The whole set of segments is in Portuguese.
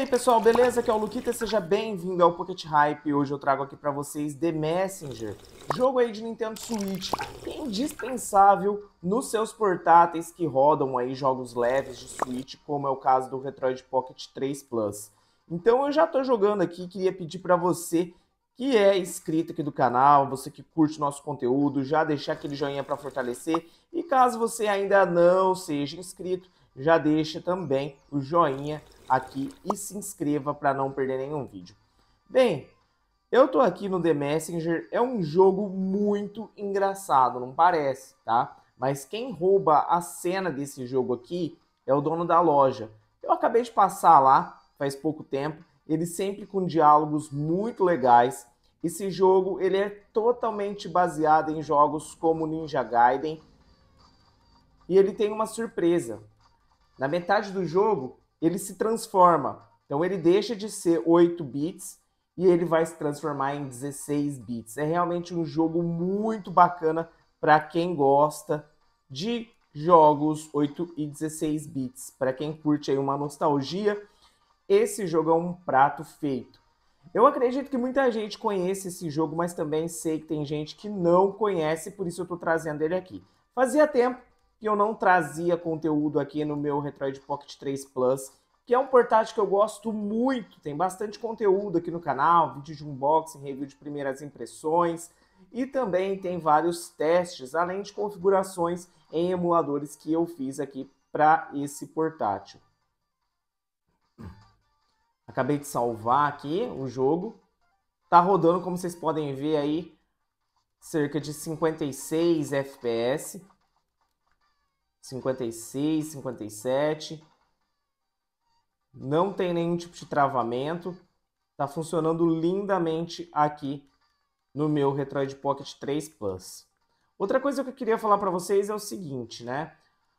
aí, pessoal, beleza? Aqui é o Luquita, seja bem-vindo ao Pocket Hype. Hoje eu trago aqui para vocês The Messenger, jogo aí de Nintendo Switch, que é indispensável nos seus portáteis que rodam aí jogos leves de Switch, como é o caso do Retroid Pocket 3 Plus. Então eu já estou jogando aqui, queria pedir para você que é inscrito aqui do canal, você que curte nosso conteúdo, já deixar aquele joinha para fortalecer. E caso você ainda não seja inscrito, já deixa também o joinha aqui e se inscreva para não perder nenhum vídeo. Bem, eu tô aqui no The Messenger, é um jogo muito engraçado, não parece, tá? Mas quem rouba a cena desse jogo aqui é o dono da loja. Eu acabei de passar lá, faz pouco tempo, ele sempre com diálogos muito legais. Esse jogo ele é totalmente baseado em jogos como Ninja Gaiden e ele tem uma surpresa. Na metade do jogo, ele se transforma. Então ele deixa de ser 8 bits e ele vai se transformar em 16 bits. É realmente um jogo muito bacana para quem gosta de jogos 8 e 16 bits. Para quem curte aí uma nostalgia, esse jogo é um prato feito. Eu acredito que muita gente conhece esse jogo, mas também sei que tem gente que não conhece, por isso eu estou trazendo ele aqui. Fazia tempo que eu não trazia conteúdo aqui no meu Retroid Pocket 3 Plus, que é um portátil que eu gosto muito, tem bastante conteúdo aqui no canal, vídeo de unboxing, review de primeiras impressões, e também tem vários testes, além de configurações em emuladores que eu fiz aqui para esse portátil. Acabei de salvar aqui o jogo. Tá rodando, como vocês podem ver aí, cerca de 56 FPS. 56, 57. Não tem nenhum tipo de travamento. Está funcionando lindamente aqui no meu Retroid Pocket 3 Plus. Outra coisa que eu queria falar para vocês é o seguinte, né?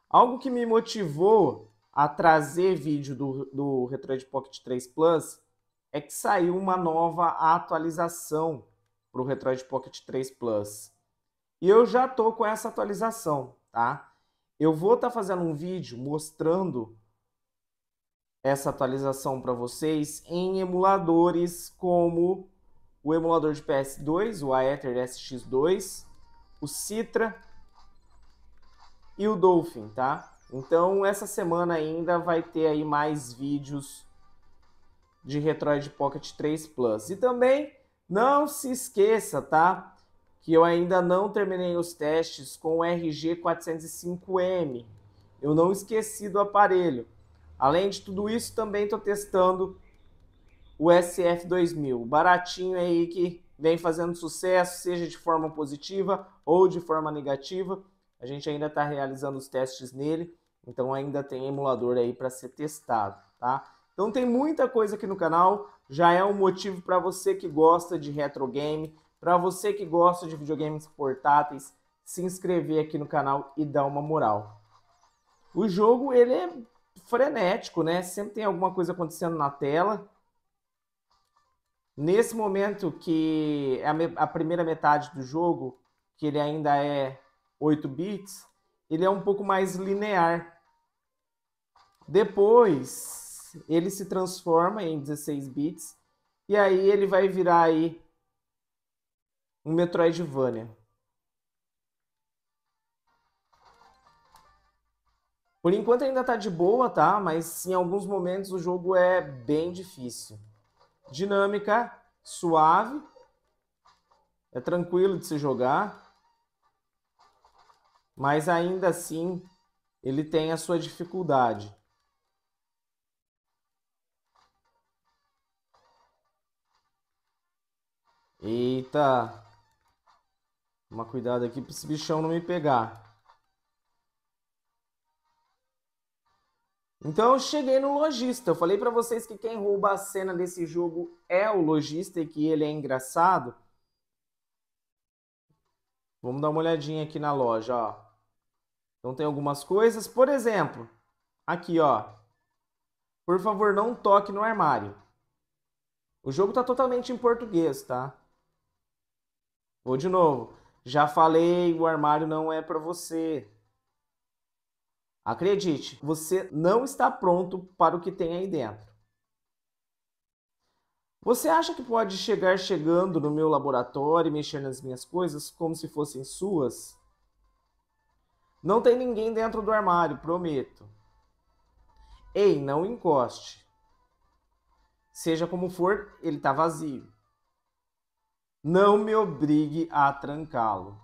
Algo que me motivou a trazer vídeo do, do Retroid Pocket 3 Plus é que saiu uma nova atualização para o Retroid Pocket 3 Plus. E eu já tô com essa atualização, tá? Eu vou estar tá fazendo um vídeo mostrando essa atualização para vocês em emuladores como o emulador de PS2, o Aether SX2, o Citra e o Dolphin, tá? Então essa semana ainda vai ter aí mais vídeos de Retroid Pocket 3 Plus. E também não se esqueça, tá? que eu ainda não terminei os testes com o RG405M. Eu não esqueci do aparelho. Além de tudo isso, também estou testando o SF2000, baratinho aí que vem fazendo sucesso, seja de forma positiva ou de forma negativa. A gente ainda está realizando os testes nele, então ainda tem emulador aí para ser testado, tá? Então tem muita coisa aqui no canal, já é um motivo para você que gosta de retro game, para você que gosta de videogames portáteis, se inscrever aqui no canal e dar uma moral. O jogo ele é frenético, né? Sempre tem alguma coisa acontecendo na tela. Nesse momento que é a primeira metade do jogo, que ele ainda é 8 bits, ele é um pouco mais linear. Depois, ele se transforma em 16 bits e aí ele vai virar aí um Metroidvania. Por enquanto ainda tá de boa, tá? Mas em alguns momentos o jogo é bem difícil. Dinâmica suave. É tranquilo de se jogar. Mas ainda assim, ele tem a sua dificuldade. Eita! Tomar cuidado aqui para esse bichão não me pegar. Então eu cheguei no lojista. Eu falei para vocês que quem rouba a cena desse jogo é o lojista e que ele é engraçado. Vamos dar uma olhadinha aqui na loja, ó. Então tem algumas coisas, por exemplo, aqui, ó. Por favor, não toque no armário. O jogo tá totalmente em português, tá? Vou de novo. Já falei, o armário não é para você. Acredite, você não está pronto para o que tem aí dentro. Você acha que pode chegar chegando no meu laboratório e mexer nas minhas coisas como se fossem suas? Não tem ninguém dentro do armário, prometo. Ei, não encoste. Seja como for, ele está vazio não me obrigue a trancá-lo.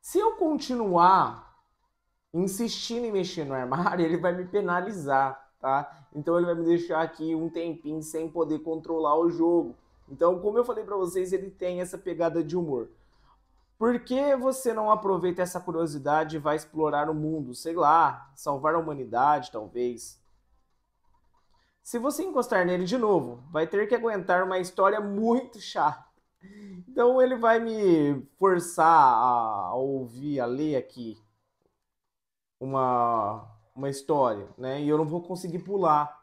Se eu continuar insistindo em mexer no armário, ele vai me penalizar, tá? Então ele vai me deixar aqui um tempinho sem poder controlar o jogo. Então, como eu falei para vocês, ele tem essa pegada de humor. Por que você não aproveita essa curiosidade e vai explorar o mundo? Sei lá, salvar a humanidade, talvez. Se você encostar nele de novo, vai ter que aguentar uma história muito chata então ele vai me forçar a ouvir, a ler aqui uma, uma história, né? E eu não vou conseguir pular.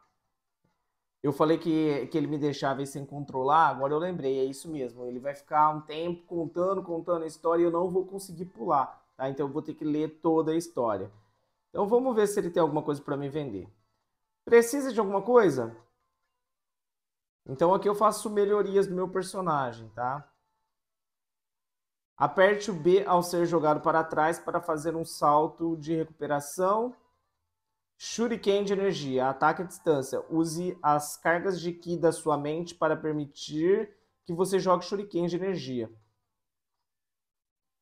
Eu falei que, que ele me deixava sem controlar, agora eu lembrei, é isso mesmo. Ele vai ficar um tempo contando, contando a história e eu não vou conseguir pular, tá? Então eu vou ter que ler toda a história. Então vamos ver se ele tem alguma coisa para me vender. Precisa de alguma coisa? Então aqui eu faço melhorias do meu personagem, tá? Aperte o B ao ser jogado para trás para fazer um salto de recuperação. Shuriken de energia, ataque à distância. Use as cargas de Ki da sua mente para permitir que você jogue Shuriken de energia.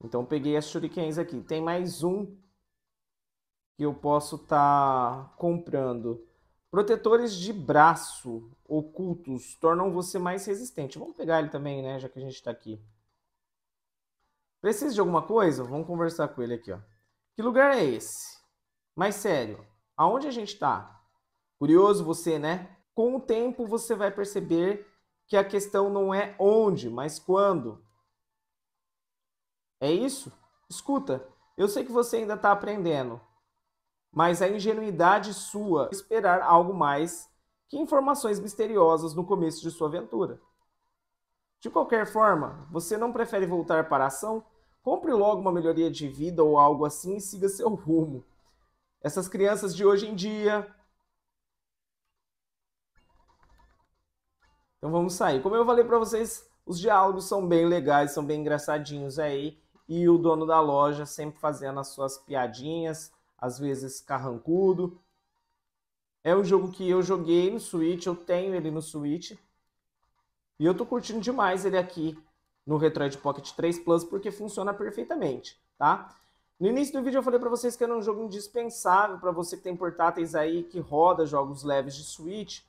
Então peguei as Shurikens aqui. Tem mais um que eu posso estar tá comprando. Protetores de braço ocultos tornam você mais resistente. Vamos pegar ele também, né? Já que a gente está aqui. Precisa de alguma coisa? Vamos conversar com ele aqui, ó. Que lugar é esse? Mas sério, aonde a gente está? Curioso você, né? Com o tempo você vai perceber que a questão não é onde, mas quando. É isso? Escuta, eu sei que você ainda está aprendendo, mas a é ingenuidade sua esperar algo mais que informações misteriosas no começo de sua aventura. De qualquer forma, você não prefere voltar para a ação? Compre logo uma melhoria de vida ou algo assim e siga seu rumo. Essas crianças de hoje em dia. Então vamos sair. Como eu falei para vocês, os diálogos são bem legais, são bem engraçadinhos aí. E o dono da loja sempre fazendo as suas piadinhas, às vezes carrancudo. É um jogo que eu joguei no Switch, eu tenho ele no Switch. E eu tô curtindo demais ele aqui no Retroid Pocket 3 Plus porque funciona perfeitamente, tá? No início do vídeo eu falei para vocês que era um jogo indispensável para você que tem portáteis aí que roda jogos leves de Switch.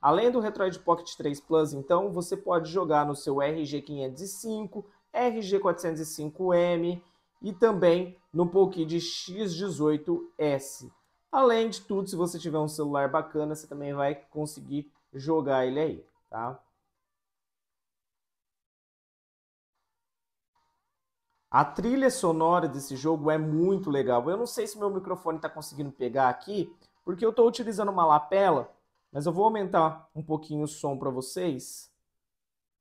Além do Retroid Pocket 3 Plus, então, você pode jogar no seu RG505, RG405M, e também no de X18S. Além de tudo, se você tiver um celular bacana, você também vai conseguir jogar ele aí, tá? A trilha sonora desse jogo é muito legal. Eu não sei se meu microfone está conseguindo pegar aqui, porque eu estou utilizando uma lapela, mas eu vou aumentar um pouquinho o som para vocês.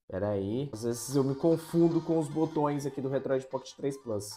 Pera aí. Às vezes eu me confundo com os botões aqui do Retroid Pocket 3 Plus.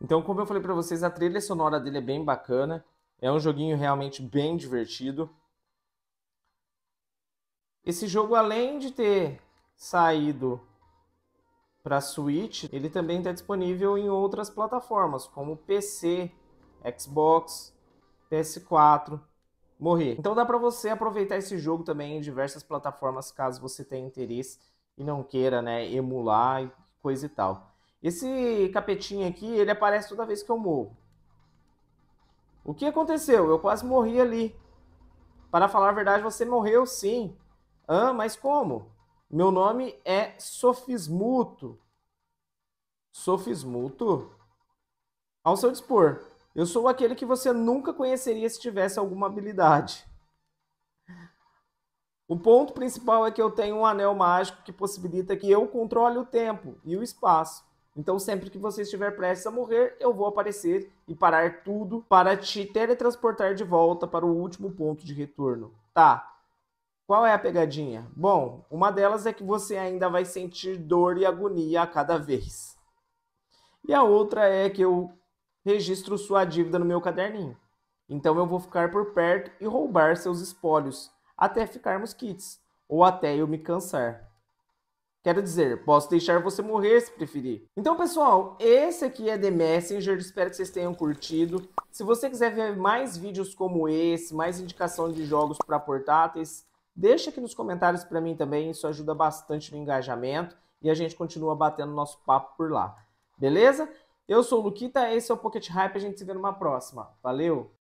Então, como eu falei para vocês, a trilha sonora dele é bem bacana. É um joguinho realmente bem divertido. Esse jogo, além de ter saído para Switch, ele também está disponível em outras plataformas, como PC, Xbox, PS4, Morri. Então dá para você aproveitar esse jogo também em diversas plataformas, caso você tenha interesse e não queira, né, emular e coisa e tal. Esse capetinho aqui, ele aparece toda vez que eu morro. O que aconteceu? Eu quase morri ali. Para falar a verdade, você morreu sim. Ah, mas como? Meu nome é Sofismuto. Sofismuto? Ao seu dispor. Eu sou aquele que você nunca conheceria se tivesse alguma habilidade. O ponto principal é que eu tenho um anel mágico que possibilita que eu controle o tempo e o espaço. Então, sempre que você estiver prestes a morrer, eu vou aparecer e parar tudo para te teletransportar de volta para o último ponto de retorno. Tá. Qual é a pegadinha? Bom, uma delas é que você ainda vai sentir dor e agonia a cada vez. E a outra é que eu registro sua dívida no meu caderninho. Então eu vou ficar por perto e roubar seus espólios até ficarmos quites ou até eu me cansar. Quero dizer, posso deixar você morrer se preferir. Então, pessoal, esse aqui é The Messenger. Espero que vocês tenham curtido. Se você quiser ver mais vídeos como esse, mais indicação de jogos para portáteis, deixa aqui nos comentários para mim também. Isso ajuda bastante no engajamento e a gente continua batendo nosso papo por lá. Beleza? Eu sou o Luquita, esse é o Pocket Hype. A gente se vê numa próxima. Valeu!